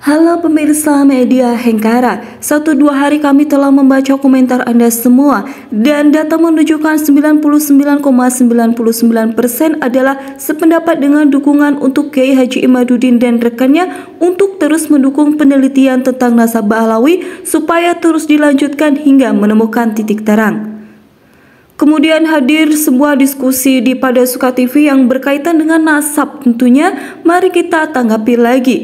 Halo pemirsa media Hengkara, satu dua hari kami telah membaca komentar Anda semua dan data menunjukkan 99,99% ,99 adalah sependapat dengan dukungan untuk Kiai Haji Imaduddin dan rekannya untuk terus mendukung penelitian tentang nasabah Alawi supaya terus dilanjutkan hingga menemukan titik terang. Kemudian hadir sebuah diskusi di Pada Suka TV yang berkaitan dengan nasab tentunya, mari kita tanggapi lagi.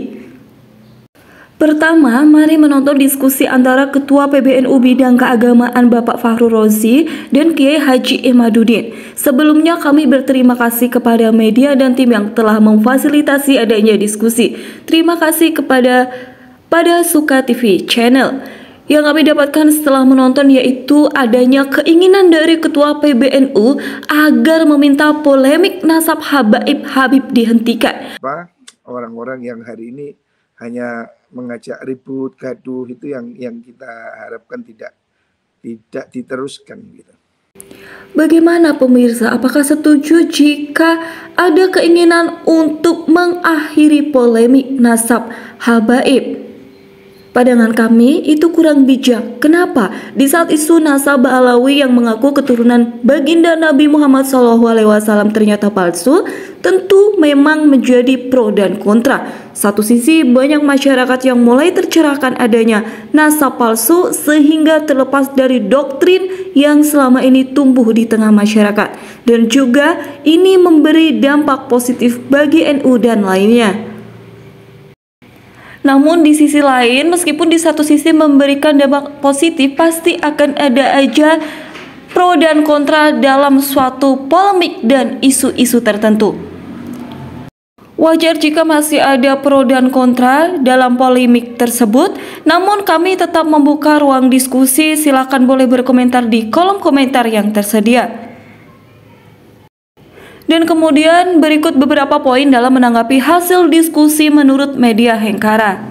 Pertama, mari menonton diskusi antara Ketua PBNU Bidang Keagamaan Bapak Fahru Rozi dan Kiai Haji Imaduddin. Sebelumnya kami berterima kasih kepada media dan tim yang telah memfasilitasi adanya diskusi. Terima kasih kepada pada Suka TV Channel. Yang kami dapatkan setelah menonton yaitu adanya keinginan dari ketua PBNU agar meminta polemik nasab Habaib Habib dihentikan. Orang-orang yang hari ini hanya mengajak ribut, gaduh itu yang yang kita harapkan tidak tidak diteruskan gitu. Bagaimana pemirsa, apakah setuju jika ada keinginan untuk mengakhiri polemik nasab habaib? Pandangan kami itu kurang bijak. Kenapa? Di saat isu nasabah Alawi yang mengaku keturunan baginda Nabi Muhammad SAW ternyata palsu, tentu memang menjadi pro dan kontra. Satu sisi banyak masyarakat yang mulai tercerahkan adanya nasab palsu sehingga terlepas dari doktrin yang selama ini tumbuh di tengah masyarakat. Dan juga ini memberi dampak positif bagi NU dan lainnya. Namun di sisi lain, meskipun di satu sisi memberikan dampak positif, pasti akan ada aja pro dan kontra dalam suatu polemik dan isu-isu tertentu. Wajar jika masih ada pro dan kontra dalam polemik tersebut, namun kami tetap membuka ruang diskusi. Silakan boleh berkomentar di kolom komentar yang tersedia. Dan kemudian berikut beberapa poin dalam menanggapi hasil diskusi menurut media Hengkara.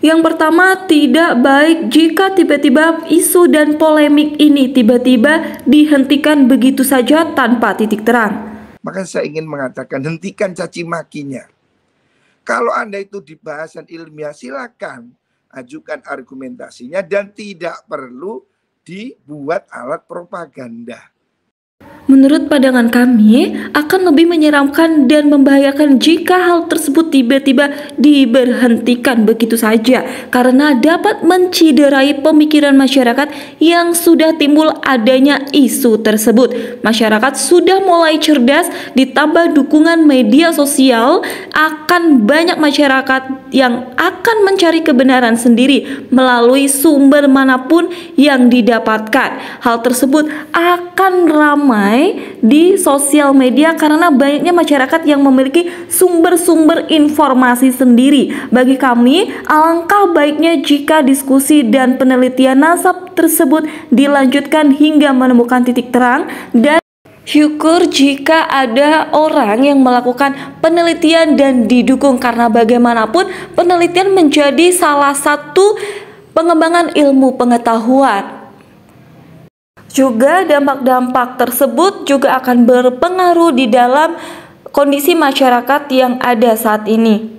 Yang pertama, tidak baik jika tiba-tiba isu dan polemik ini tiba-tiba dihentikan begitu saja tanpa titik terang. Maka saya ingin mengatakan hentikan caci makinya. Kalau Anda itu di bahasan ilmiah silakan ajukan argumentasinya dan tidak perlu dibuat alat propaganda. Menurut pandangan kami, akan lebih menyeramkan dan membahayakan jika hal tersebut tiba-tiba diberhentikan begitu saja, karena dapat menciderai pemikiran masyarakat yang sudah timbul adanya isu tersebut. Masyarakat sudah mulai cerdas, ditambah dukungan media sosial, akan banyak masyarakat yang akan mencari kebenaran sendiri melalui sumber manapun yang didapatkan. Hal tersebut akan ramai ramai di sosial media karena banyaknya masyarakat yang memiliki sumber-sumber informasi sendiri. Bagi kami, alangkah baiknya jika diskusi dan penelitian nasab tersebut dilanjutkan hingga menemukan titik terang dan Syukur jika ada orang yang melakukan penelitian dan didukung karena bagaimanapun penelitian menjadi salah satu pengembangan ilmu pengetahuan. Juga dampak-dampak tersebut juga akan berpengaruh di dalam kondisi masyarakat yang ada saat ini.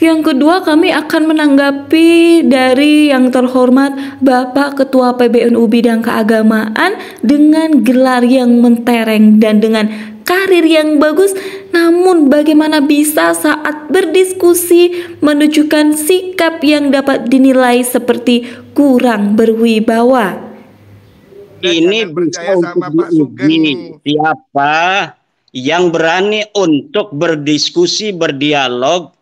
Yang kedua, kami akan menanggapi dari yang terhormat Bapak Ketua PBNU Bidang Keagamaan dengan gelar yang mentereng dan dengan karir yang bagus. Namun, bagaimana bisa saat berdiskusi menunjukkan sikap yang dapat dinilai seperti kurang berwibawa? ini bisa untuk diuji siapa yang berani untuk berdiskusi, berdialog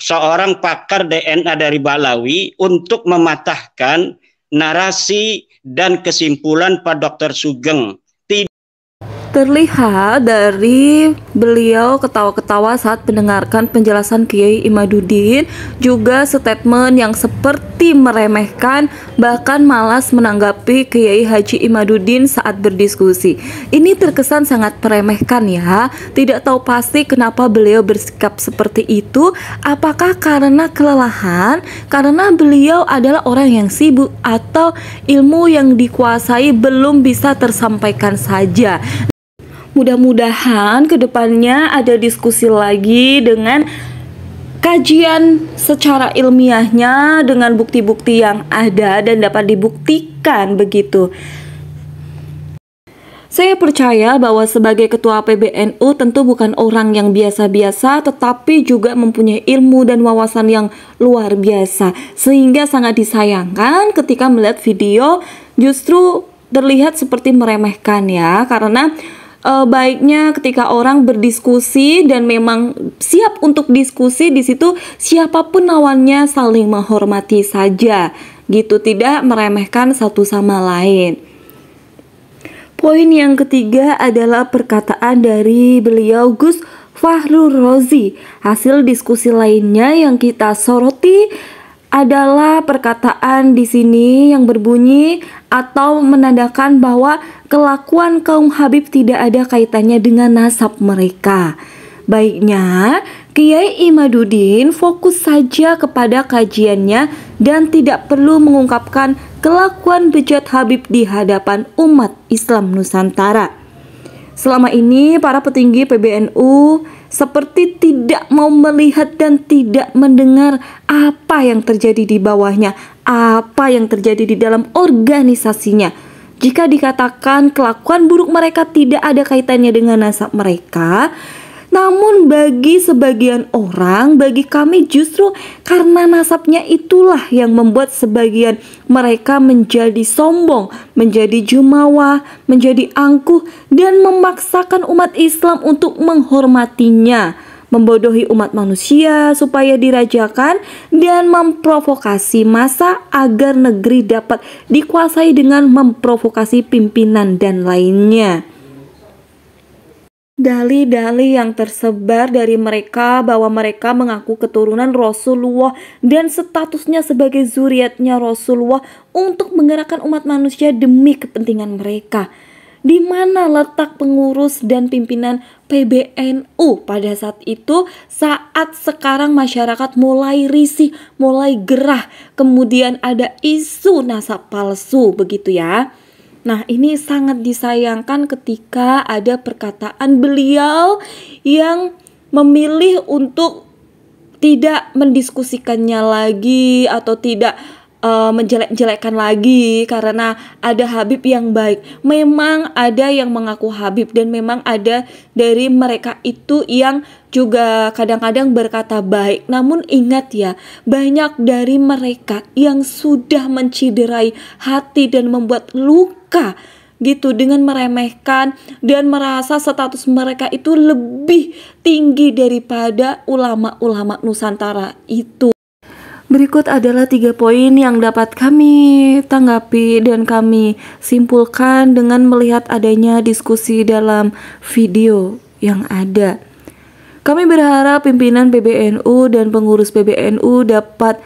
seorang pakar DNA dari Balawi untuk mematahkan narasi dan kesimpulan Pak Dr. Sugeng Terlihat dari beliau ketawa-ketawa saat mendengarkan penjelasan Kiai Imaduddin, juga statement yang seperti meremehkan bahkan malas menanggapi Kiai Haji Imaduddin saat berdiskusi. Ini terkesan sangat meremehkan ya. Tidak tahu pasti kenapa beliau bersikap seperti itu, apakah karena kelelahan, karena beliau adalah orang yang sibuk atau ilmu yang dikuasai belum bisa tersampaikan saja. Mudah-mudahan kedepannya ada diskusi lagi dengan kajian secara ilmiahnya dengan bukti-bukti yang ada dan dapat dibuktikan begitu. Saya percaya bahwa sebagai ketua PBNU tentu bukan orang yang biasa-biasa tetapi juga mempunyai ilmu dan wawasan yang luar biasa sehingga sangat disayangkan ketika melihat video justru terlihat seperti meremehkan ya karena uh, baiknya ketika orang berdiskusi dan memang siap untuk diskusi di situ siapapun lawannya saling menghormati saja gitu tidak meremehkan satu sama lain. Poin yang ketiga adalah perkataan dari beliau Gus Fahrul Rozi. Hasil diskusi lainnya yang kita soroti adalah perkataan di sini yang berbunyi atau menandakan bahwa kelakuan kaum Habib tidak ada kaitannya dengan nasab mereka. Baiknya, Kiai Imaduddin fokus saja kepada kajiannya dan tidak perlu mengungkapkan kelakuan bejat Habib di hadapan umat Islam Nusantara. Selama ini, para petinggi PBNU seperti tidak mau melihat dan tidak mendengar apa yang terjadi di bawahnya, apa yang terjadi di dalam organisasinya. Jika dikatakan kelakuan buruk mereka tidak ada kaitannya dengan nasab mereka, namun bagi sebagian orang, bagi kami justru karena nasabnya itulah yang membuat sebagian mereka menjadi sombong, menjadi jumawa, menjadi angkuh dan memaksakan umat Islam untuk menghormatinya membodohi umat manusia supaya dirajakan dan memprovokasi massa agar negeri dapat dikuasai dengan memprovokasi pimpinan dan lainnya. Dali-dali yang tersebar dari mereka bahwa mereka mengaku keturunan Rasulullah dan statusnya sebagai zuriatnya Rasulullah untuk menggerakkan umat manusia demi kepentingan mereka. Di mana letak pengurus dan pimpinan PBNU pada saat itu saat sekarang masyarakat mulai risih, mulai gerah, kemudian ada isu nasab palsu begitu ya. Nah, ini sangat disayangkan ketika ada perkataan beliau yang memilih untuk tidak mendiskusikannya lagi atau tidak uh, eh, menjelek jelekkan lagi karena ada Habib yang baik. Memang ada yang mengaku Habib dan memang ada dari mereka itu yang juga kadang-kadang berkata baik. Namun ingat ya, banyak dari mereka yang sudah menciderai hati dan membuat luka gitu dengan meremehkan dan merasa status mereka itu lebih tinggi daripada ulama-ulama Nusantara itu. Berikut adalah tiga poin yang dapat kami tanggapi dan kami simpulkan dengan melihat adanya diskusi dalam video yang ada. Kami berharap pimpinan PBNU dan pengurus PBNU dapat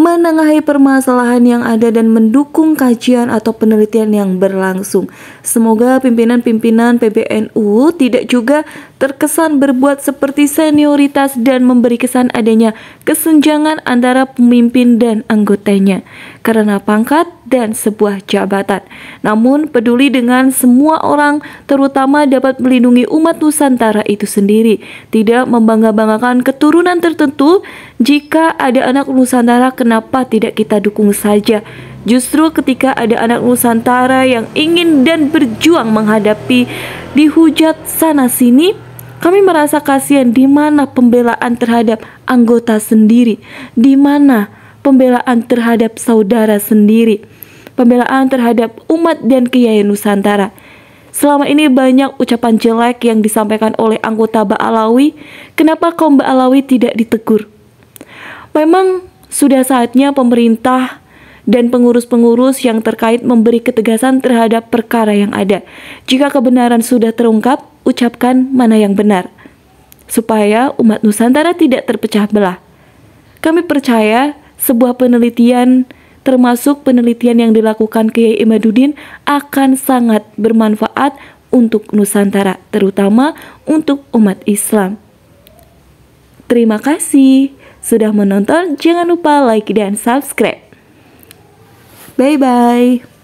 menengahi permasalahan yang ada dan mendukung kajian atau penelitian yang berlangsung. Semoga pimpinan-pimpinan PBNU tidak juga terkesan berbuat seperti senioritas dan memberi kesan adanya kesenjangan antara pemimpin dan anggotanya. Karena pangkat dan sebuah jabatan. Namun peduli dengan semua orang terutama dapat melindungi umat Nusantara itu sendiri, tidak membangga-banggakan keturunan tertentu jika ada anak Nusantara kenapa tidak kita dukung saja. Justru ketika ada anak Nusantara yang ingin dan berjuang menghadapi dihujat sana-sini, kami merasa kasihan di mana pembelaan terhadap anggota sendiri, di mana pembelaan terhadap saudara sendiri pembelaan terhadap umat dan kiai Nusantara. Selama ini banyak ucapan jelek yang disampaikan oleh anggota Ba'alawi, kenapa kaum Ba'alawi tidak ditegur? Memang sudah saatnya pemerintah dan pengurus-pengurus yang terkait memberi ketegasan terhadap perkara yang ada. Jika kebenaran sudah terungkap, ucapkan mana yang benar. Supaya umat Nusantara tidak terpecah belah. Kami percaya sebuah penelitian termasuk penelitian yang dilakukan Kiai Imaduddin akan sangat bermanfaat untuk Nusantara, terutama untuk umat Islam. Terima kasih sudah menonton, jangan lupa like dan subscribe. Bye-bye.